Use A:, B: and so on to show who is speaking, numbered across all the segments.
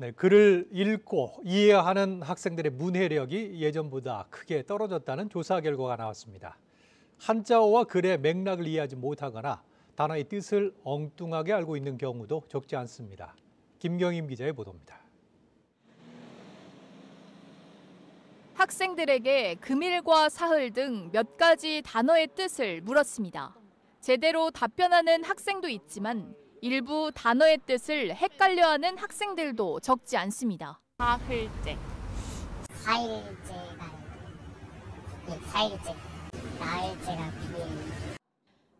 A: 네, 글을 읽고 이해하는 학생들의 문해력이 예전보다 크게 떨어졌다는 조사 결과가 나왔습니다. 한자어와 글의 맥락을 이해하지 못하거나 단어의 뜻을 엉뚱하게 알고 있는 경우도 적지 않습니다. 김경임 기자의 보도입니다.
B: 학생들에게 금일과 사흘 등 몇 가지 단어의 뜻을 물었습니다. 제대로 답변하는 학생도 있지만 일부 단어의 뜻을 헷갈려하는 학생들도 적지 않습니다. 사흘째,
A: 사일째가
B: 예, 네, 사일째,
A: 나일째가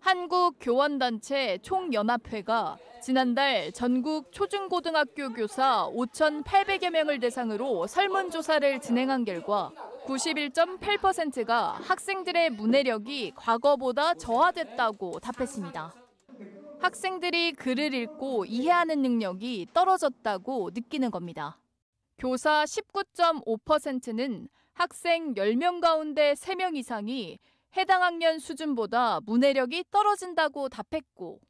B: 한국 교원단체 총연합회가 지난달 전국 초중고등학교 교사 5,800여 명을 대상으로 설문조사를 진행한 결과 91.8%가 학생들의 문해력이 과거보다 저하됐다고 답했습니다. 학생들이 글을 읽고 이해하는 능력이 떨어졌다고 느끼는 겁니다. 교사 19.5%는 학생 10명 가운데 3명 이상이 해당 학년 수준보다 문해력이 떨어진다고 답했고,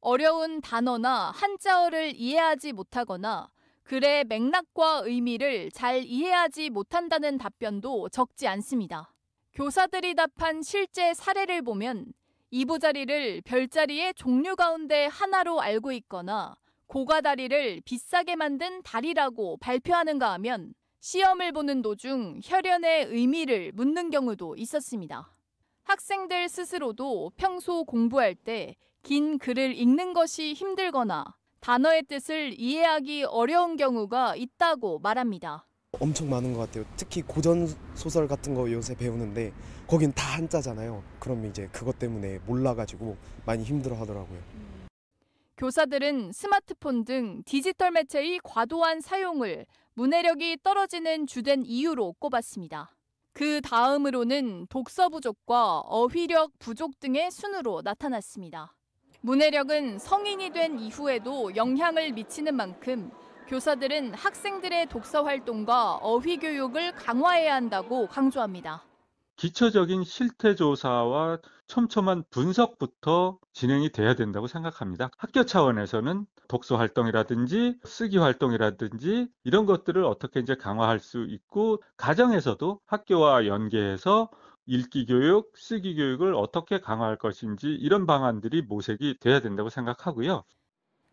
B: 어려운 단어나 한자어를 이해하지 못하거나 글의 맥락과 의미를 잘 이해하지 못한다는 답변도 적지 않습니다. 교사들이 답한 실제 사례를 보면 이보자리를 별자리의 종류 가운데 하나로 알고 있거나 고가다리를 비싸게 만든 다리라고 발표하는가 하면 시험을 보는 도중 혈연의 의미를 묻는 경우도 있었습니다. 학생들 스스로도 평소 공부할 때 긴 글을 읽는 것이 힘들거나 단어의 뜻을 이해하기 어려운 경우가 있다고 말합니다.
A: 엄청 많은 것 같아요. 특히 고전 소설 같은 거 요새 배우는데 거긴 다 한자잖아요. 그럼 이제 그것 때문에 몰라가지고 많이 힘들어하더라고요.
B: 교사들은 스마트폰 등 디지털 매체의 과도한 사용을 문해력이 떨어지는 주된 이유로 꼽았습니다. 그 다음으로는 독서 부족과 어휘력 부족 등의 순으로 나타났습니다. 문해력은 성인이 된 이후에도 영향을 미치는 만큼 교사들은 학생들의 독서 활동과 어휘 교육을 강화해야 한다고 강조합니다.
A: 기초적인 실태 조사와 촘촘한 분석부터 진행이 돼야 된다고 생각합니다. 학교 차원에서는 독서 활동이라든지 쓰기 활동이라든지 이런 것들을 어떻게 이제 강화할 수 있고 가정에서도 학교와 연계해서 읽기 교육, 쓰기 교육을 어떻게 강화할 것인지 이런 방안들이 모색이 돼야 된다고 생각하고요.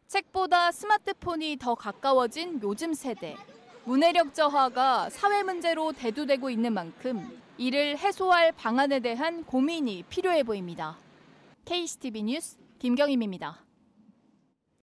B: 책보다 스마트폰이 더 가까워진 요즘 세대. 문해력 저하가 사회 문제로 대두되고 있는 만큼 이를 해소할 방안에 대한 고민이 필요해 보입니다. KCTV 뉴스 김경임입니다.